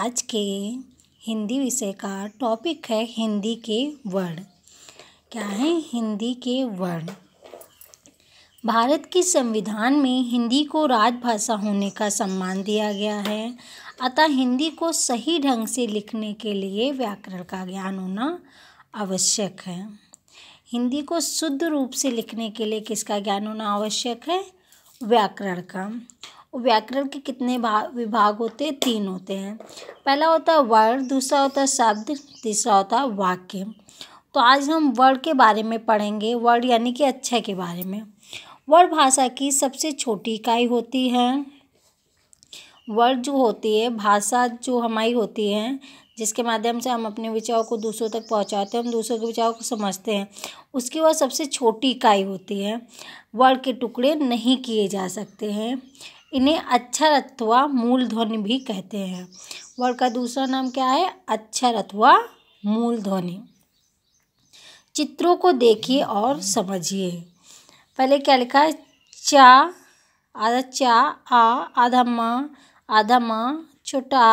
आज के हिंदी विषय का टॉपिक है हिंदी के वर्ण क्या है हिंदी के वर्ण भारत के संविधान में हिंदी को राजभाषा होने का सम्मान दिया गया है अतः हिंदी को सही ढंग से लिखने के लिए व्याकरण का ज्ञान होना आवश्यक है हिंदी को शुद्ध रूप से लिखने के लिए किसका ज्ञान होना आवश्यक है व्याकरण का व्याकरण के कितने विभाग होते हैं तीन होते हैं पहला होता है वर्ण दूसरा होता है शब्द तीसरा होता है वाक्य तो आज हम वर्ण के बारे में पढ़ेंगे वर्ण यानी कि अच्छा के बारे में वर्ण भाषा की सबसे छोटी इकाई होती है वर्ण जो होती है भाषा जो हमारी होती है जिसके माध्यम से हम अपने विचारों को दूसरों तक पहुंचाते हैं हम दूसरों के विचारों को समझते हैं उसकी वह सबसे छोटी इकाई होती है वर्ड के टुकड़े नहीं किए जा सकते हैं इन्हें अक्षर अथवा मूल ध्वनि भी कहते हैं वर्ड का दूसरा नाम क्या है अक्षर अथवा मूल ध्वनि चित्रों को देखिए और समझिए पहले क्या लिखा है चा आधा चा आ आधा माँ आधा माँ छोटा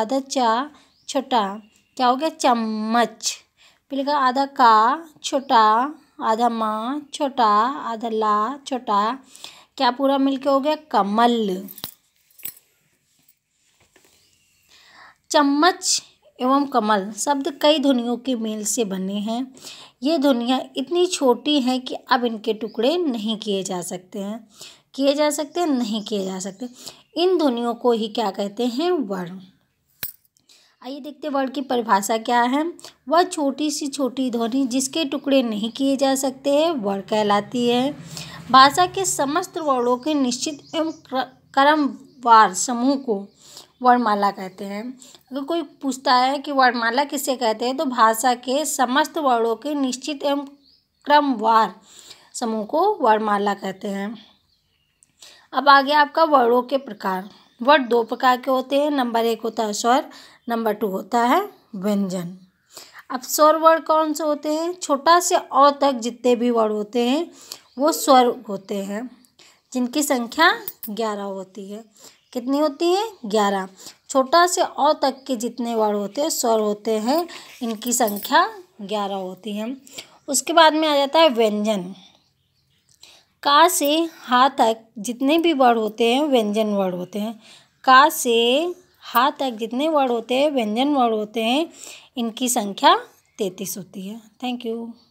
आधा चा छोटा क्या हो गया चम्मच फिर लिखा आधा का छोटा आधा माँ छोटा आधा ला छोटा क्या पूरा मिलके हो गया कमल चम्मच एवं कमल शब्द कई ध्वनियों के मेल से बने हैं ये ध्वनियाँ इतनी छोटी हैं कि अब इनके टुकड़े नहीं किए जा सकते हैं किए जा सकते हैं नहीं किए जा सकते इन ध्वनियों को ही क्या कहते हैं वर्ण आइए देखते वर्ण की परिभाषा क्या है वह छोटी सी छोटी ध्वनि जिसके टुकड़े नहीं किए जा सकते हैं वर्ण कहलाती है भाषा के समस्त वर्णों के निश्चित एवं क्रमवार समूह को वर्णमाला कहते हैं अगर कोई पूछता है कि वर्णमाला किसे कहते हैं तो भाषा के समस्त वर्णों के निश्चित एवं क्रमवार समूह को वर्णमाला कहते हैं अब आगे आपका वर्णों के प्रकार वर्ड दो प्रकार के होते हैं नंबर एक होता है स्वर नंबर टू होता है व्यंजन अब स्वर वर्ड कौन से होते हैं छोटा से और तक जितने भी वर्ड होते हैं वो स्वर होते हैं जिनकी संख्या ग्यारह होती है कितनी होती है ग्यारह छोटा से औ तक के जितने वर्ण होते हैं स्वर होते हैं इनकी संख्या ग्यारह होती है उसके बाद में आ जाता है व्यंजन का से हा तक जितने भी वर्ड होते हैं व्यंजन वर्ड होते हैं का से हा तक जितने वर्ड होते हैं व्यंजन वर्ड होते हैं इनकी संख्या तैंतीस होती है थैंक यू